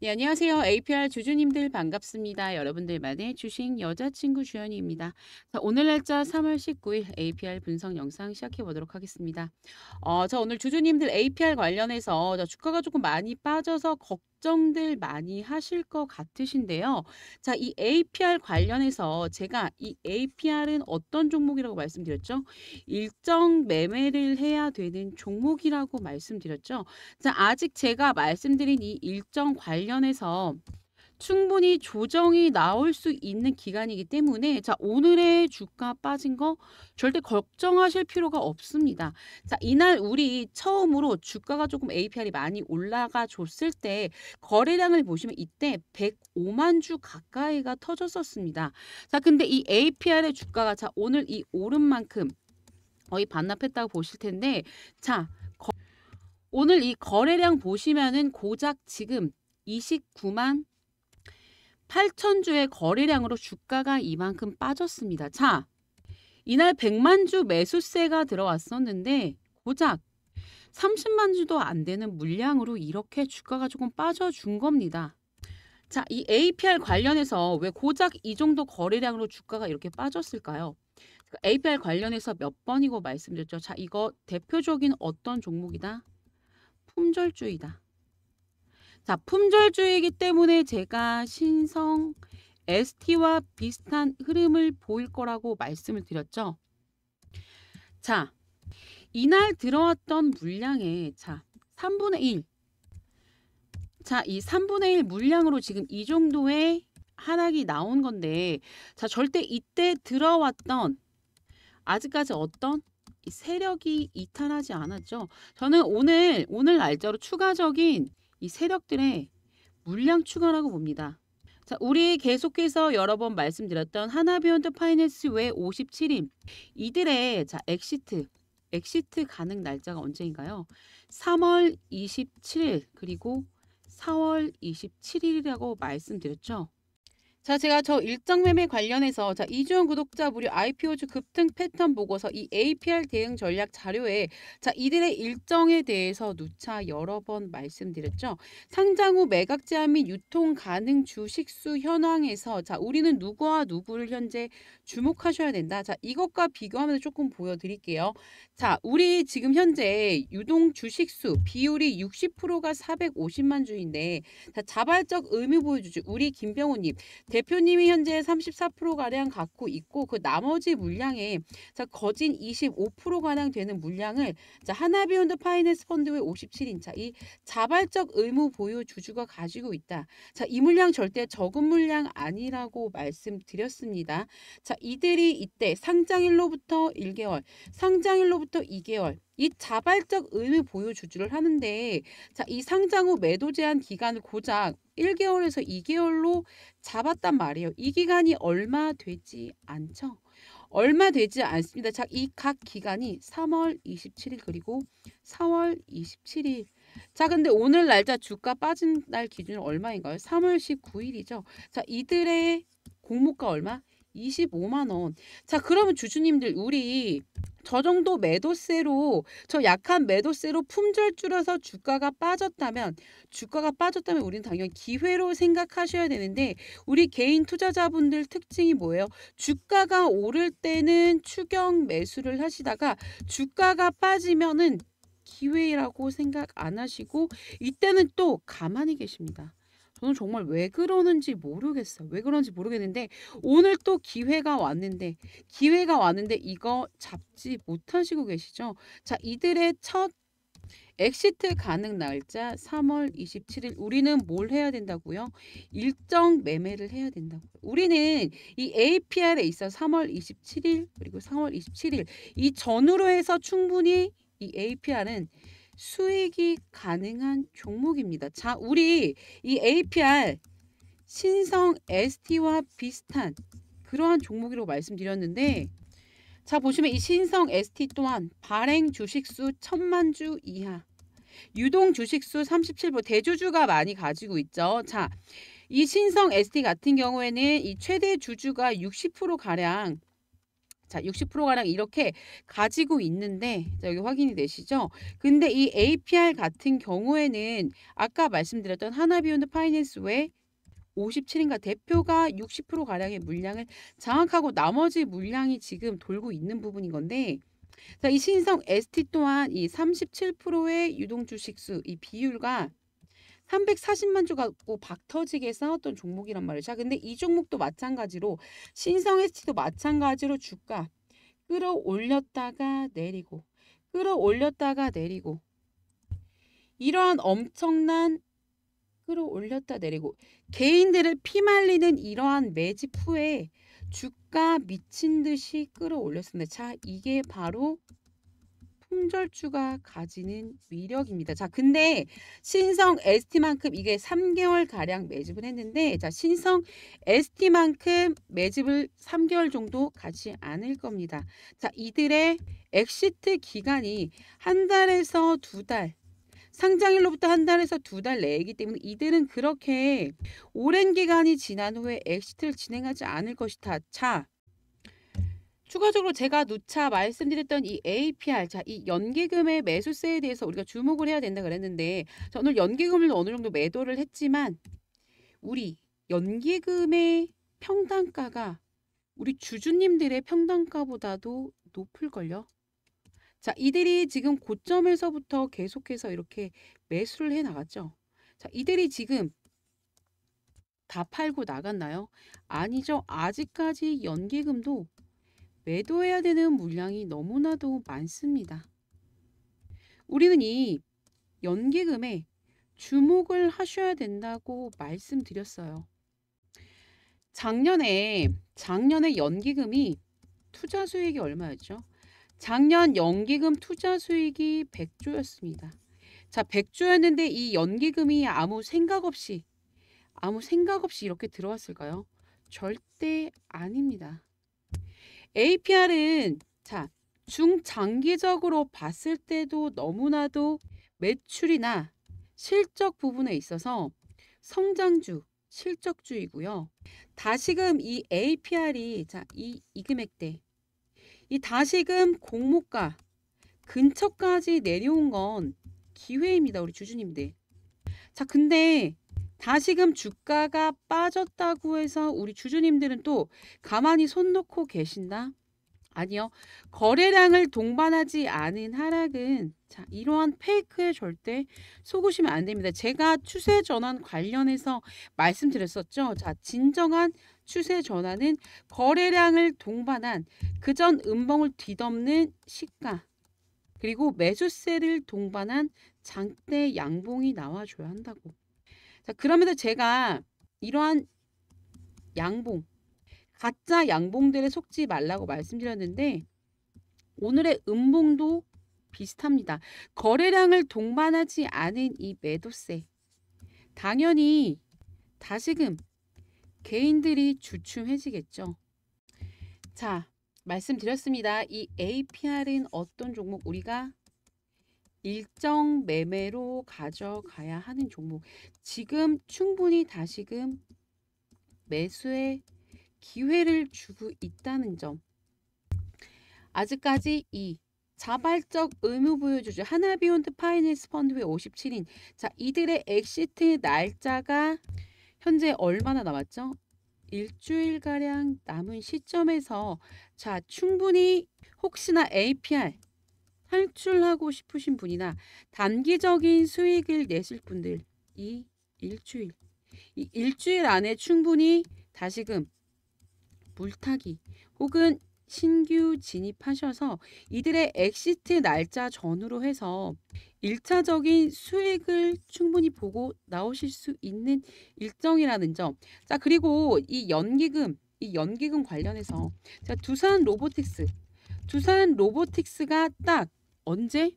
네, 안녕하세요. APR 주주님들 반갑습니다. 여러분들만의 주식 여자친구 주연이입니다. 자, 오늘 날짜 3월 19일 APR 분석 영상 시작해 보도록 하겠습니다. 어, 자, 오늘 주주님들 APR 관련해서 자, 주가가 조금 많이 빠져서 걱정 걱정들 많이 하실 것 같으신데요. 자, 이 APR 관련해서 제가 이 APR은 어떤 종목이라고 말씀드렸죠? 일정 매매를 해야 되는 종목이라고 말씀드렸죠. 자, 아직 제가 말씀드린 이 일정 관련해서 충분히 조정이 나올 수 있는 기간이기 때문에 자 오늘의 주가 빠진 거 절대 걱정하실 필요가 없습니다. 자 이날 우리 처음으로 주가가 조금 APR이 많이 올라가 줬을 때 거래량을 보시면 이때 105만 주 가까이가 터졌었습니다. 자 근데 이 APR의 주가가 자 오늘 이 오른 만큼 거의 반납했다고 보실 텐데 자 거, 오늘 이 거래량 보시면은 고작 지금 29만 8천주의 거래량으로 주가가 이만큼 빠졌습니다. 자, 이날 100만 주 매수세가 들어왔었는데 고작 30만 주도 안 되는 물량으로 이렇게 주가가 조금 빠져준 겁니다. 자, 이 APR 관련해서 왜 고작 이 정도 거래량으로 주가가 이렇게 빠졌을까요? APR 그러니까 관련해서 몇 번이고 말씀드렸죠. 자, 이거 대표적인 어떤 종목이다? 품절주의다. 자, 품절주의이기 때문에 제가 신성 ST와 비슷한 흐름을 보일 거라고 말씀을 드렸죠. 자, 이날 들어왔던 물량에 자, 3분의 1. 자, 이 3분의 1 물량으로 지금 이 정도의 하락이 나온 건데 자, 절대 이때 들어왔던 아직까지 어떤 세력이 이탈하지 않았죠. 저는 오늘 오늘 날짜로 추가적인 이 세력들의 물량 추가라고 봅니다. 자, 우리 계속해서 여러 번 말씀드렸던 하나비욘드 파이낸스 외 57인 이들의 자, 엑시트 엑시트 가능 날짜가 언제인가요? 3월 27일 그리고 4월 27일이라고 말씀드렸죠. 자, 제가 저 일정 매매 관련해서 자, 이주영 구독자 무료 IPO주 급등 패턴 보고서 이 APR 대응 전략 자료에 자, 이들의 일정에 대해서 누차 여러 번 말씀드렸죠. 상장 후 매각 제한 및 유통 가능 주식 수 현황에서 자, 우리는 누구와 누구를 현재 주목하셔야 된다. 자, 이것과 비교하면서 조금 보여 드릴게요. 자, 우리 지금 현재 유동 주식 수 비율이 60%가 450만 주인데 자, 자발적 의미보여주죠 우리 김병호 님 대표님이 현재 34%가량 갖고 있고 그 나머지 물량에 자, 거진 25%가량 되는 물량을 자, 하나비욘드 파이낸스 펀드의 57인차 이 자발적 의무 보유 주주가 가지고 있다. 자, 이 물량 절대 적은 물량 아니라고 말씀드렸습니다. 자, 이들이 이때 상장일로부터 1개월, 상장일로부터 2개월, 이 자발적 의무 보유 주주를 하는데 자, 이 상장 후 매도 제한 기간을 고작 1개월에서 2개월로 잡았단 말이에요. 이 기간이 얼마 되지 않죠? 얼마 되지 않습니다. 자, 이 각 기간이 3월 27일 그리고 4월 27일. 자, 근데 오늘 날짜 주가 빠진 날 기준 은 얼마인가요? 3월 19일이죠. 자, 이들의 공모가 얼마? 25만원. 자, 그러면 주주님들, 우리 저 정도 매도세로, 저 약한 매도세로 품절 줄여서 주가가 빠졌다면, 주가가 빠졌다면 우리는 당연히 기회로 생각하셔야 되는데, 우리 개인 투자자분들 특징이 뭐예요? 주가가 오를 때는 추경 매수를 하시다가, 주가가 빠지면은 기회라고 생각 안 하시고, 이때는 또 가만히 계십니다. 저는 정말 왜 그러는지 모르겠어요. 왜 그런지 모르겠는데 오늘 또 기회가 왔는데 기회가 왔는데 이거 잡지 못하시고 계시죠? 자, 이들의 첫 엑시트 가능 날짜 3월 27일 우리는 뭘 해야 된다고요? 일정 매매를 해야 된다고요. 우리는 이 APR에 있어 3월 27일 그리고 3월 27일 이 전후로 해서 충분히 이 APR은 수익이 가능한 종목입니다. 자, 우리 이 APR 신성 ST와 비슷한 그러한 종목이라고 말씀드렸는데 자, 보시면 이 신성 ST 또한 발행 주식수 천만 주 이하 유동 주식수 37% 대주주가 많이 가지고 있죠. 자, 이 신성 ST 같은 경우에는 이 최대 주주가 60%가량 자, 60%가량 이렇게 가지고 있는데 자, 여기 확인이 되시죠? 근데 이 APR 같은 경우에는 아까 말씀드렸던 하나비욘드 파이낸스 외 57인가 대표가 60%가량의 물량을 장악하고 나머지 물량이 지금 돌고 있는 부분인 건데 자, 이 신성 ST 또한 이 37%의 유동 주식수 이 비율과 340만 주 갖고 박 터지게 싸웠던 종목이란 말이죠 근데 이 종목도 마찬가지로 신성에스티도 마찬가지로 주가 끌어올렸다가 내리고 끌어올렸다가 내리고 이러한 엄청난 끌어올렸다 내리고 개인들을 피말리는 이러한 매집 후에 주가 미친 듯이 끌어올렸습니다. 자, 이게 바로 품절주가 가지는 위력입니다. 자, 근데 신성 ST만큼 이게 3개월 가량 매집을 했는데 자, 신성 ST만큼 매집을 3개월 정도 가지 않을 겁니다. 자, 이들의 엑시트 기간이 한 달에서 두 달, 상장일로부터 한 달에서 두 달 내이기 때문에 이들은 그렇게 오랜 기간이 지난 후에 엑시트를 진행하지 않을 것이다. 자, 추가적으로 제가 누차 말씀드렸던 이 APR, 자, 이 연기금의 매수세에 대해서 우리가 주목을 해야 된다 그랬는데, 자, 오늘 연기금을 어느 정도 매도를 했지만, 우리 연기금의 평단가가 우리 주주님들의 평단가보다도 높을걸요? 자, 이들이 지금 고점에서부터 계속해서 이렇게 매수를 해 나갔죠. 자, 이들이 지금 다 팔고 나갔나요? 아니죠. 아직까지 연기금도 매도해야 되는 물량이 너무나도 많습니다. 우리는 이 연기금에 주목을 하셔야 된다고 말씀드렸어요. 작년에 작년에 연기금이 투자 수익이 얼마였죠? 작년 연기금 투자 수익이 100조였습니다. 자, 100조였는데 이 연기금이 아무 생각 없이 아무 생각 없이 이렇게 들어왔을까요? 절대 아닙니다. APR은 자, 중장기적으로 봤을 때도 너무나도 매출이나 실적 부분에 있어서 성장주, 실적주이고요. 다시금 이 APR이 자, 이, 이 금액대 이 다시금 공모가 근처까지 내려온 건 기회입니다. 우리 주주님들. 자, 근데 다시금 주가가 빠졌다고 해서 우리 주주님들은 또 가만히 손 놓고 계신다? 아니요. 거래량을 동반하지 않은 하락은 자, 이러한 페이크에 절대 속으시면 안 됩니다. 제가 추세 전환 관련해서 말씀드렸었죠. 자, 진정한 추세 전환은 거래량을 동반한 그전 음봉을 뒤덮는 시가 그리고 매수세를 동반한 장대 양봉이 나와줘야 한다고. 자, 그러면서 제가 이러한 양봉, 가짜 양봉들에 속지 말라고 말씀드렸는데 오늘의 음봉도 비슷합니다. 거래량을 동반하지 않은 이 매도세. 당연히 다시금 개인들이 주춤해지겠죠. 자, 말씀드렸습니다. 이 APR은 어떤 종목 우리가 일정 매매로 가져가야 하는 종목. 지금 충분히 다시금 매수의 기회를 주고 있다는 점. 아직까지 이 자발적 의무 보여주주 하나비욘드 파이낸스 펀드의 57인 자 이들의 엑시트 날짜가 현재 얼마나 남았죠? 일주일가량 남은 시점에서 자 충분히 혹시나 APR 탈출하고 싶으신 분이나 단기적인 수익을 내실 분들 이 일주일 이 일주일 안에 충분히 다시금 물타기 혹은 신규 진입하셔서 이들의 엑시트 날짜 전후로 해서 1차적인 수익을 충분히 보고 나오실 수 있는 일정이라는 점. 자, 그리고 이 연기금, 이 연기금 관련해서 자, 두산 로보틱스. 두산 로보틱스가 딱 언제?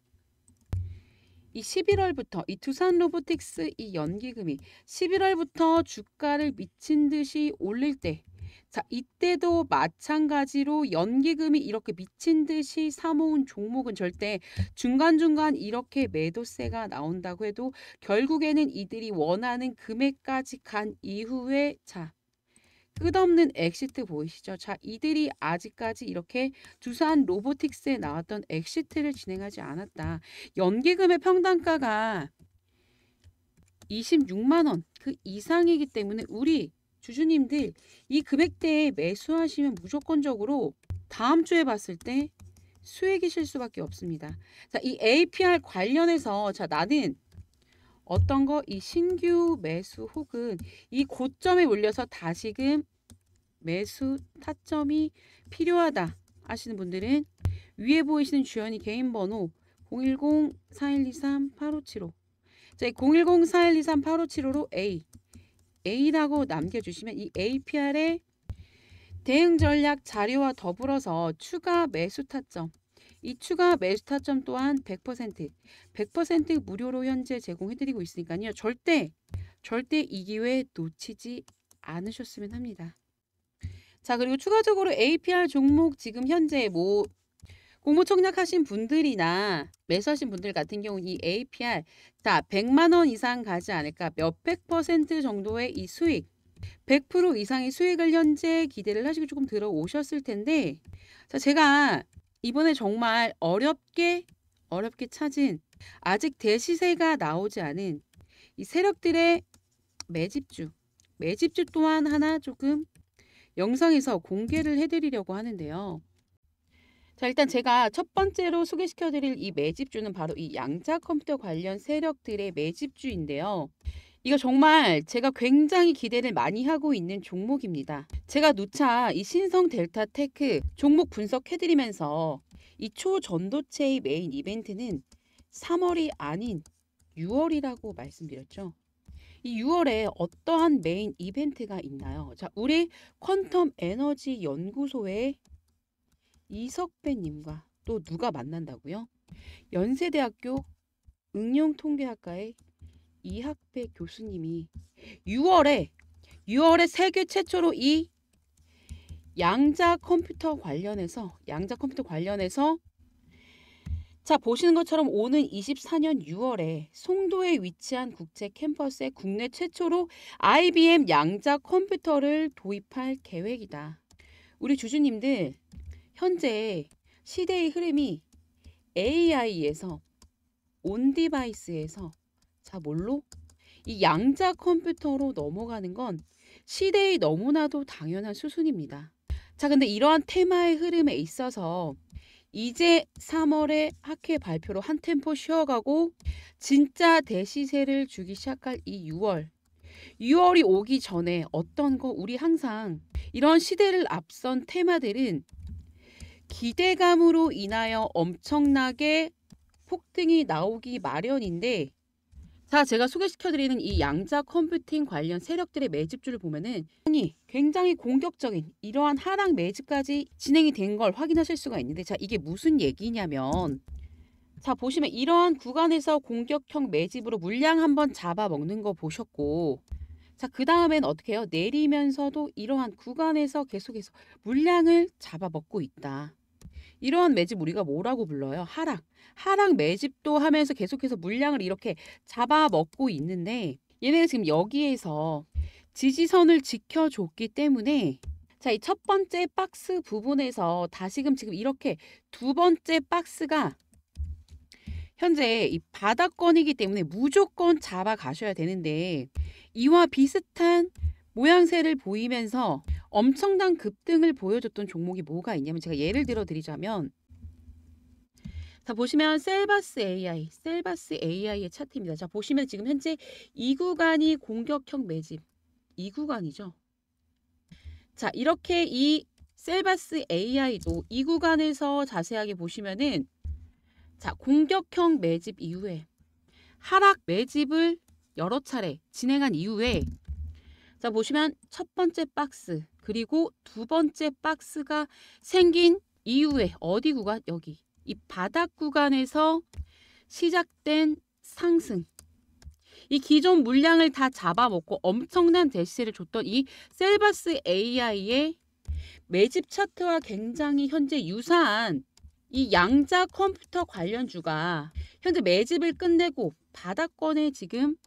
이 11월부터 이 두산 로보틱스 이 연기금이 11월부터 주가를 미친 듯이 올릴 때 자, 이때도 마찬가지로 연기금이 이렇게 미친 듯이 사모은 종목은 절대 중간중간 이렇게 매도세가 나온다고 해도 결국에는 이들이 원하는 금액까지 간 이후에 자, 끝없는 엑시트 보이시죠? 자, 이들이 아직까지 이렇게 두산 로보틱스에 나왔던 엑시트를 진행하지 않았다. 연기금의 평단가가 26만 원 그 이상이기 때문에 우리 주주님들 이 금액대에 매수하시면 무조건적으로 다음 주에 봤을 때 수익이실 수밖에 없습니다. 자, 이 APR 관련해서 자, 나는 어떤 거 이 신규 매수 혹은 이 고점에 올려서 다시금 매수 타점이 필요하다 하시는 분들은 위에 보이시는 주연이 개인 번호 010-4123-8575 자, 010-4123-8575로 A A라고 남겨주시면 이 APR의 대응 전략 자료와 더불어서 추가 매수 타점 이 추가 매수 타점 또한 100% 100% 무료로 현재 제공해드리고 있으니까요. 절대 절대 이 기회 놓치지 않으셨으면 합니다. 자, 그리고 추가적으로 APR 종목 지금 현재 뭐 공모 청약하신 분들이나 매수하신 분들 같은 경우 이 APR 자 100만 원 이상 가지 않을까 몇백 퍼센트 정도의 이 수익 100% 이상의 수익을 현재 기대를 하시고 조금 들어오셨을 텐데 자 제가 이번에 정말 어렵게 어렵게 찾은 아직 대시세가 나오지 않은 이 세력들의 매집주 매집주 또한 하나 조금 영상에서 공개를 해드리려고 하는데요. 자 일단 제가 첫 번째로 소개시켜드릴 이 매집주는 바로 이 양자 컴퓨터 관련 세력들의 매집주인데요. 이거 정말 제가 굉장히 기대를 많이 하고 있는 종목입니다. 제가 누차 이 신성 델타 테크 종목 분석해드리면서 이 초전도체의 메인 이벤트는 3월이 아닌 6월이라고 말씀드렸죠. 이 6월에 어떠한 메인 이벤트가 있나요? 자, 우리 퀀텀 에너지 연구소의 이석배님과 또 누가 만난다고요? 연세대학교 응용통계학과의 이학배 교수님이 6월에 6월에 세계 최초로 이 양자 컴퓨터 관련해서 양자 컴퓨터 관련해서 자, 보시는 것처럼 오는 24년 6월에 송도에 위치한 국제 캠퍼스에 국내 최초로 IBM 양자 컴퓨터를 도입할 계획이다. 우리 주주님들, 현재 시대의 흐름이 AI에서 온 디바이스에서 자, 뭘로? 이 양자 컴퓨터로 넘어가는 건 시대의 너무나도 당연한 수순입니다. 자, 근데 이러한 테마의 흐름에 있어서 이제 3월에 학회 발표로 한 템포 쉬어가고 진짜 대시세를 주기 시작할 이 6월 6월이 오기 전에 어떤 거 우리 항상 이런 시대를 앞선 테마들은 기대감으로 인하여 엄청나게 폭등이 나오기 마련인데 자 제가 소개시켜드리는 이 양자 컴퓨팅 관련 세력들의 매집주를 보면은 굉장히 공격적인 이러한 하락 매집까지 진행이 된 걸 확인하실 수가 있는데 자 이게 무슨 얘기냐면 자 보시면 이러한 구간에서 공격형 매집으로 물량 한번 잡아먹는 거 보셨고 자그 다음엔 어떻게 해요? 내리면서도 이러한 구간에서 계속해서 물량을 잡아먹고 있다. 이러한 매집 우리가 뭐라고 불러요? 하락. 하락 매집도 하면서 계속해서 물량을 이렇게 잡아먹고 있는데 얘네는 지금 여기에서 지지선을 지켜줬기 때문에 자, 이 첫 번째 박스 부분에서 다시금 지금 이렇게 두 번째 박스가 현재 이 바닥권이기 때문에 무조건 잡아 가셔야 되는데 이와 비슷한 모양새를 보이면서 엄청난 급등을 보여줬던 종목이 뭐가 있냐면 제가 예를 들어 드리자면 자 보시면 셀바스 AI, 셀바스 AI의 차트입니다. 자 보시면 지금 현재 이 구간이 공격형 매집, 이 구간이죠. 자, 이렇게 이 셀바스 AI도 이 구간에서 자세하게 보시면은 자, 공격형 매집 이후에 하락 매집을 여러 차례 진행한 이후에 자, 보시면 첫 번째 박스 그리고 두 번째 박스가 생긴 이후에 어디 구간 여기 이 바닥 구간에서 시작된 상승 이 기존 물량을 다 잡아먹고 엄청난 대시세를 줬던 이 셀바스 AI의 매집 차트와 굉장히 현재 유사한 이 양자 컴퓨터 관련주가 현재 매집을 끝내고 바닥권에 지금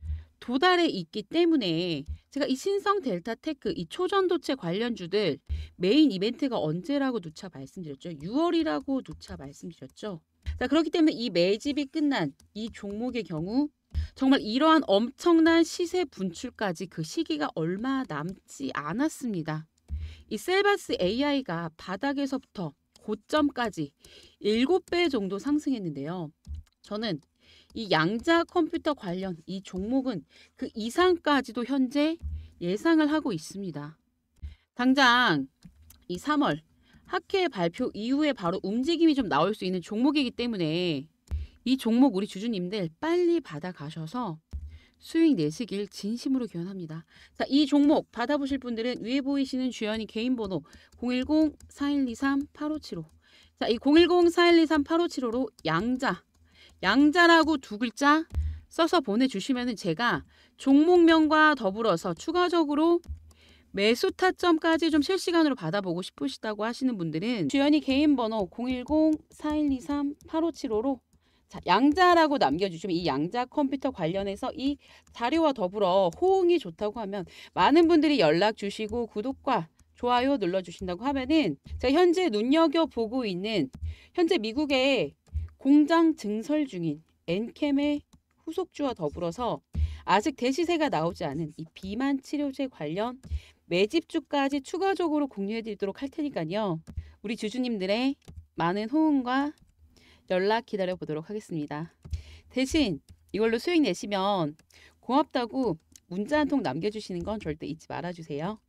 도달해 있기 때문에 제가 이 신성 델타 테크 이 초전도체 관련주들 메인 이벤트가 언제라고 누차 말씀드렸죠. 6월이라고 누차 말씀드렸죠. 자, 그렇기 때문에 이 매집이 끝난 이 종목의 경우 정말 이러한 엄청난 시세 분출까지 그 시기가 얼마 남지 않았습니다. 이 셀바스 AI가 바닥에서부터 고점까지 7배 정도 상승했는데요. 저는 이 양자 컴퓨터 관련 이 종목은 그 이상까지도 현재 예상을 하고 있습니다. 당장 이 3월 학회 발표 이후에 바로 움직임이 좀 나올 수 있는 종목이기 때문에 이 종목 우리 주주님들 빨리 받아가셔서 수익 내시길 진심으로 기원합니다. 자, 이 종목 받아보실 분들은 위에 보이시는 주연이 개인 번호 010-4123-8575 자, 이 010-4123-8575로 양자 양자라고 두 글자 써서 보내주시면 은 제가 종목명과 더불어서 추가적으로 매수 타점까지 좀 실시간으로 받아보고 싶으시다고 하시는 분들은 주연이 개인 번호 010-4123-8575로 자, 양자라고 남겨주시면 이 양자 컴퓨터 관련해서 이 자료와 더불어 호응이 좋다고 하면 많은 분들이 연락 주시고 구독과 좋아요 눌러주신다고 하면은 제가 현재 눈여겨보고 있는 현재 미국의 공장 증설 중인 엔캠의 후속주와 더불어서 아직 대시세가 나오지 않은 이 비만 치료제 관련 매집주까지 추가적으로 공유해드리도록 할 테니까요. 우리 주주님들의 많은 호응과 연락 기다려 보도록 하겠습니다. 대신 이걸로 수익 내시면 고맙다고 문자 한 통 남겨주시는 건 절대 잊지 말아주세요.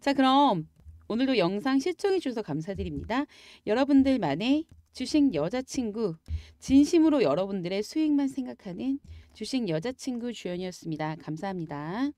자 그럼 오늘도 영상 시청해 주셔서 감사드립니다. 여러분들만의 주식 여자친구 진심으로 여러분들의 수익만 생각하는 주식 여자친구 주연이었습니다. 감사합니다.